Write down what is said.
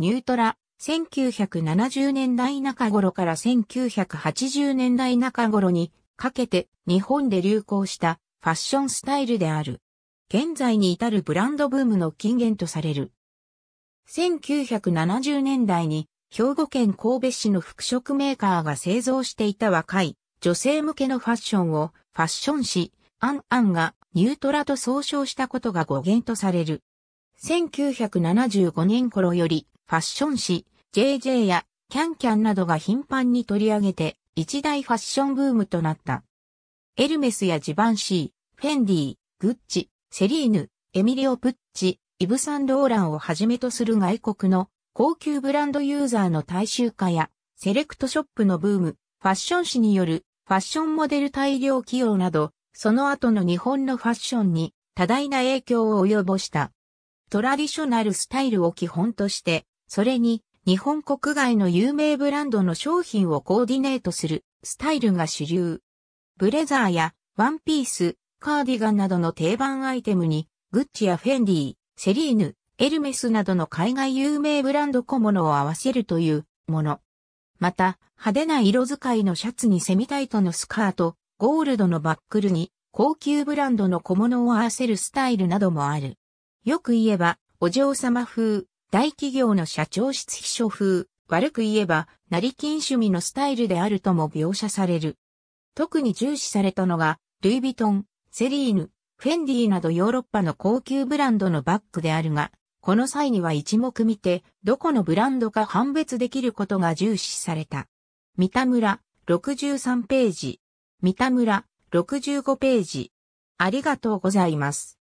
ニュートラ、1970年代中頃から1980年代中頃にかけて日本で流行したファッションスタイルである。現在に至るブランドブームの起源とされる。1970年代に兵庫県神戸市の服飾メーカーが製造していた若い女性向けのファッションをファッション誌アンアンがニュートラと総称したことが語源とされる。1975年頃よりファッション誌 JJ やキャンキャンなどが頻繁に取り上げて一大ファッションブームとなった。エルメスやジバンシー、フェンディ、グッチ、セリーヌ、エミリオ・プッチ、イブ・サンローランをはじめとする外国の高級ブランドユーザーの大衆化やセレクトショップのブーム、ファッション誌によるファッションモデル大量起用など、その後の日本のファッションに多大な影響を及ぼした。トラディショナルスタイルを基本として、それに日本国外の有名ブランドの商品をコーディネートするスタイルが主流。ブレザーやワンピース、カーディガンなどの定番アイテムに、グッチやフェンディ、セリーヌ、エルメスなどの海外有名ブランド小物を合わせるというもの。また、派手な色使いのシャツにセミタイトのスカート、ゴールドのバックルに、高級ブランドの小物を合わせるスタイルなどもある。よく言えば、お嬢様風、大企業の社長室秘書風、悪く言えば、成金趣味のスタイルであるとも描写される。特に重視されたのが、ルイ・ヴィトン、セリーヌ、フェンディなどヨーロッパの高級ブランドのバッグであるが、この際には一目見て、どこのブランドか判別できることが重視された。三田村、63ページ。三田村、65ページ。ありがとうございます。